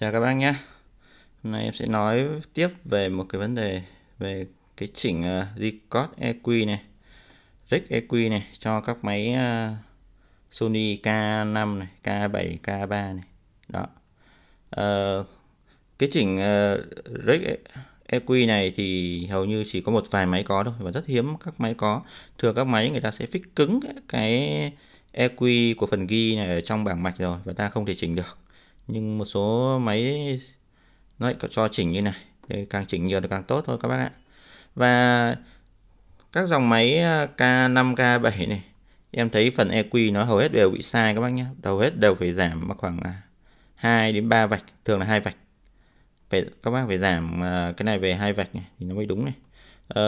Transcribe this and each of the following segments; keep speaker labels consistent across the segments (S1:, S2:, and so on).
S1: chào các bác nhé hôm nay em sẽ nói tiếp về một cái vấn đề về cái chỉnh uh, record EQ này rig EQ này cho các máy ờ, Sony K5 này K7 K3 này đó uh, cái chỉnh rig EQ này thì hầu như chỉ có một vài máy có thôi và rất hiếm các máy có thường các máy người ta sẽ fix cứng cái EQ của phần ghi này ở trong bảng mạch rồi và ta không thể chỉnh được nhưng một số máy nó lại có cho chỉnh như này thì càng chỉnh nhiều thì càng tốt thôi các bác ạ và các dòng máy K5 à, K7 này em thấy phần EQ nó hầu hết đều bị sai các bác nhé đầu hết đều phải giảm khoảng 2 à, đến 3 vạch thường là hai vạch phải các bác phải giảm à, cái này về hai vạch này thì nó mới đúng này à,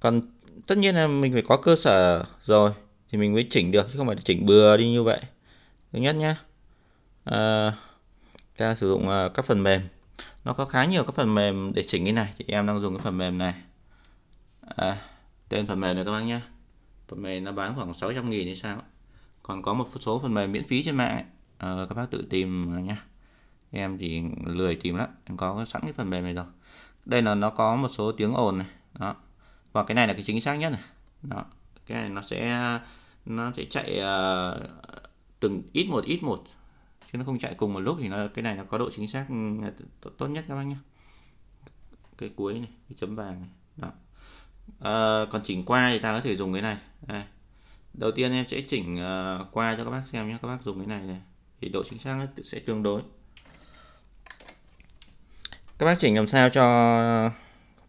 S1: còn tất nhiên là mình phải có cơ sở rồi thì mình mới chỉnh được chứ không phải chỉnh bừa đi như vậy thứ nhất nhá uh, ta sử dụng uh, các phần mềm nó có khá nhiều các phần mềm để chỉnh cái này chị em đang dùng cái phần mềm này à, tên phần mềm này các bác nhé phần mềm nó bán khoảng 600 nghìn hay sao còn có một số phần mềm miễn phí trên mạng ấy. Ờ, các bác tự tìm nhé em thì lười tìm lắm em có sẵn cái phần mềm này rồi đây là nó có một số tiếng ồn này đó và cái này là cái chính xác nhất này đó cái này nó sẽ nó sẽ chạy uh, từng ít một ít một chứ nó không chạy cùng một lúc thì nó cái này nó có độ chính xác ừ, tốt nhất các bác nhé cái cuối này cái chấm vàng này đó à, còn chỉnh qua thì ta có thể dùng cái này đây. đầu tiên em sẽ chỉnh uh, qua cho các bác xem nhé các bác dùng cái này này thì độ chính xác nó sẽ tương đối các bác chỉnh làm sao cho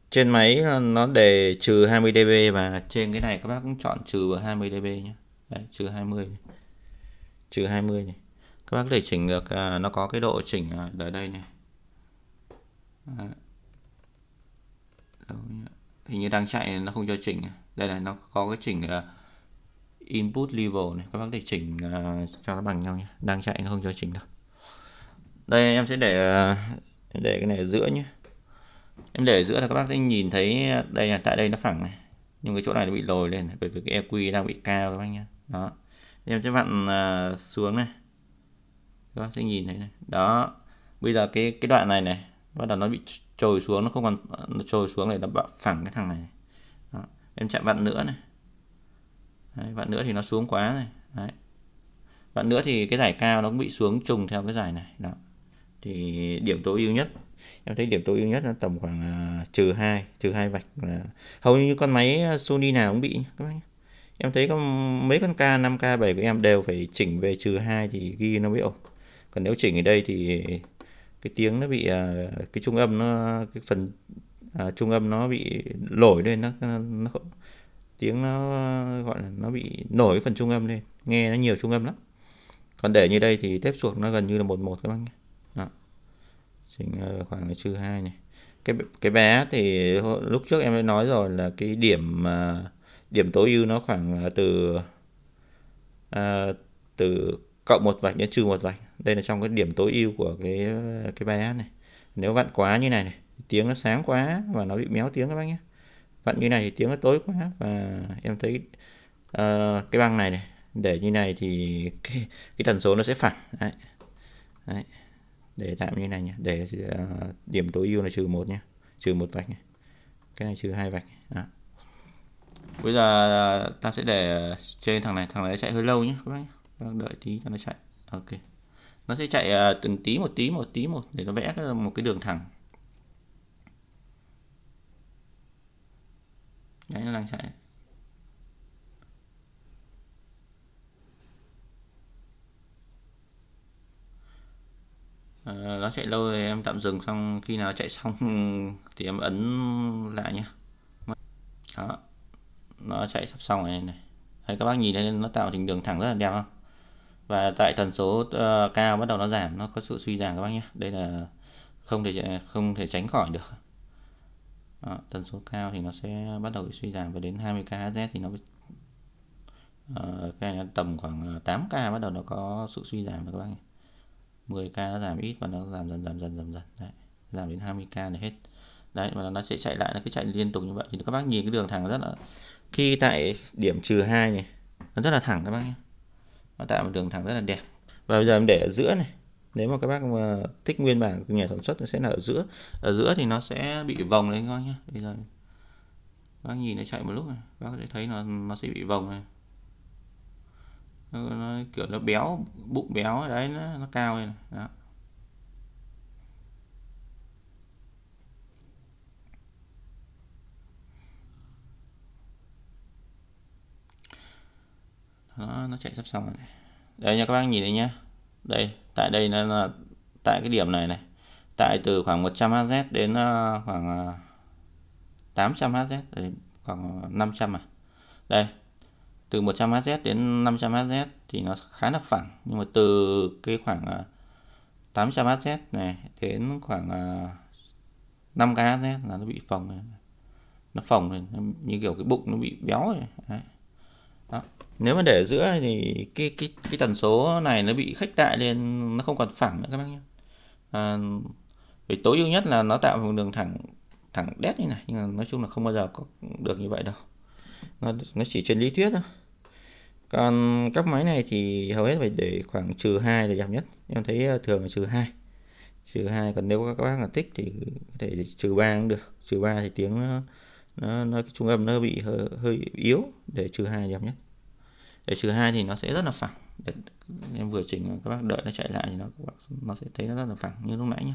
S1: trên máy ờ, nó để trừ 20 dB và trên cái này các bác cũng chọn trừ 20 dB nhé trừ 20 trừ 20 này các bác có thể chỉnh được à, nó có cái độ chỉnh à, ở đây này hình như đang chạy nó không cho chỉnh đây này nó có cái chỉnh uh, input level này các bác để chỉnh uh, cho nó bằng nhau nhé đang chạy nó không cho chỉnh đâu đây em sẽ để uh, để cái này ở giữa nhé em để ở giữa là các bác sẽ nhìn thấy đây là tại đây nó phẳng này nhưng cái chỗ này nó bị lồi lên bởi vì cái EQ đang bị cao các bác nhé đó em sẽ vặn uh, xuống này các sẽ nhìn thấy này đó bây giờ cái cái đoạn này này bắt đầu nó bị trồi xuống nó không còn nó trồi xuống này nó bạo phẳng cái thằng này đó. em chạy vặn nữa này Đấy, vặn nữa thì nó xuống quá này Đấy. vặn nữa thì cái giải cao nó cũng bị xuống trùng theo cái giải này đó thì điểm tối ưu nhất em thấy điểm tối ưu nhất là tầm khoảng à, trừ hai trừ hai vạch là hầu như con máy à, Sony nào cũng bị các bác em thấy có mấy con K 5K 7 của em đều phải chỉnh về trừ hai thì ghi nó mới ổn còn nếu chỉnh ở đây thì cái tiếng nó bị à, cái trung âm nó cái phần à, trung âm nó bị lổi lên nó nó không, tiếng nó gọi là nó bị nổi phần trung âm lên nghe nó nhiều trung âm lắm còn để như đây thì tép suộc nó gần như là một một các bác nhé đó chỉnh à, khoảng trừ hai này cái cái bé thì lúc trước em đã nói rồi là cái điểm à, điểm tối ưu nó khoảng từ à, từ cộng một vạch đến trừ một vạch đây là trong cái điểm tối ưu của cái cái bài hát này nếu vặn quá như này này tiếng nó sáng quá và nó bị méo tiếng các bác nhé vặn như này thì tiếng nó tối quá và em thấy uh, cái băng này này để như này thì cái, cái tần số nó sẽ phẳng đấy. Đấy. để tạm như này nhé để uh, điểm tối ưu là trừ một nhé trừ một vạch nhé. cái này trừ hai vạch à. bây giờ ờ, ta sẽ để trên thằng này thằng này chạy hơi lâu nhé các bác nhé. đợi tí cho nó chạy ok nó sẽ chạy à, từng tí một tí một tí một để nó vẽ một cái đường thẳng đấy nó đang chạy à, nó chạy lâu thì em tạm dừng xong khi nào chạy xong thì em ấn lại nhé đó nó chạy sắp xong rồi này đấy, các bác nhìn thấy nó tạo thành đường thẳng rất là đẹp không và tại tần số uh, cao bắt đầu nó giảm nó có sự suy giảm các bác nhé đây là không thể không thể tránh khỏi được đó, tần số cao thì nó sẽ bắt đầu bị suy giảm và đến 20 kHz thì nó ờ, cái này tầm khoảng 8 ờ, k bắt đầu nó có sự suy giảm các bác nhé 10 k nó giảm ít và nó giảm dần giảm dần giảm dần đấy, giảm đến 20 k là hết đấy và nó sẽ chạy lại nó cứ chạy liên tục như vậy thì các bác nhìn cái đường thẳng rất là khi tại điểm trừ hai này nó rất là thẳng các bác nhé nó tạo một đường thẳng rất là đẹp và bây giờ em để ở giữa này nếu mà các bác mà thích nguyên bản của nhà sản xuất nó sẽ là ở giữa ở giữa thì nó sẽ bị vòng đấy các nhá bây giờ các bác nhìn nó chạy một lúc này các bác sẽ thấy nó nó sẽ bị vòng này nó, nó kiểu nó béo bụng béo đấy nó, nó cao này. Đó. Đó, nó chạy sắp xong rồi này. Đây nha các bác nhìn đây nhé Đây, tại đây nó là tại cái điểm này này. Tại từ khoảng 100 Hz đến ờ, khoảng 800 ờ, Hz khoảng 500 à. Đây. Từ 100 Hz đến 500 Hz thì nó khá là phẳng, nhưng mà từ cái khoảng 800 ờ, Hz này đến khoảng 5 k Hz là nó bị phồng Nó phồng lên như kiểu cái bụng nó bị béo rồi. Đấy nếu mà để giữa thì cái cái cái tần số này nó bị khách đại lên nó không còn phẳng nữa các bác nhé à, vì tối ưu nhất là nó tạo một đường thẳng thẳng đét như này nhưng mà nói chung là không bao giờ có được như vậy đâu nó, nó chỉ trên lý thuyết thôi còn các máy này thì hầu hết phải để khoảng trừ 2 là đẹp nhất em thấy ờ, thường là trừ 2 trừ 2 còn nếu các bác là thích thì có thể trừ 3 cũng được trừ 3 thì tiếng nó, nó, nó cái trung âm nó bị hơi, hơi yếu để trừ 2 đẹp nhất để trừ hai thì nó sẽ rất là phẳng để em vừa chỉnh các bác đợi nó chạy lại thì nó nó sẽ thấy nó rất là phẳng như lúc nãy nhé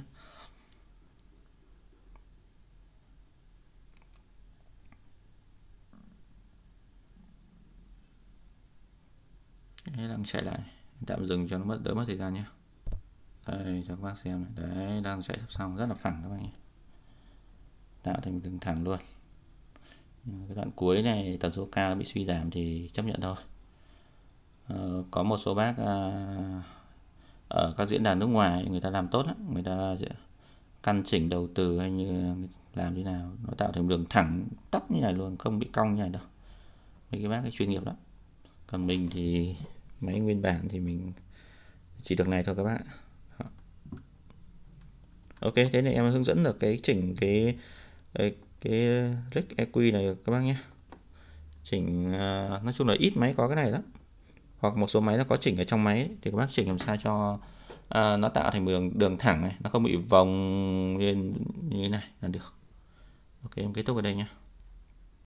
S1: đang chạy lại tạm dừng cho nó mất đỡ mất thời gian nhé đây cho các bác xem này đấy đang chạy sắp xong rất là phẳng các bạn nhé tạo thành đường thẳng luôn cái đoạn cuối này tần số cao bị suy giảm thì chấp nhận thôi Ờ, có một số bác ờ, ở các diễn đàn nước ngoài người ta làm tốt lắm người ta sẽ căn chỉnh đầu từ hay như làm thế nào nó tạo thành đường thẳng tắp như này luôn không bị cong như này đâu mấy cái bác ấy chuyên nghiệp lắm còn mình thì máy nguyên bản thì mình chỉ được này thôi các bạn ok thế này em hướng dẫn được cái chỉnh cái cái, cái rig EQ này các bác nhé chỉnh ờ, nói chung là ít máy có cái này lắm hoặc một số máy nó có chỉnh ở trong máy thì các bác chỉnh làm sao cho à, nó tạo thành đường đường thẳng này nó không bị vòng lên như thế này là được ok em kết thúc ở đây nhé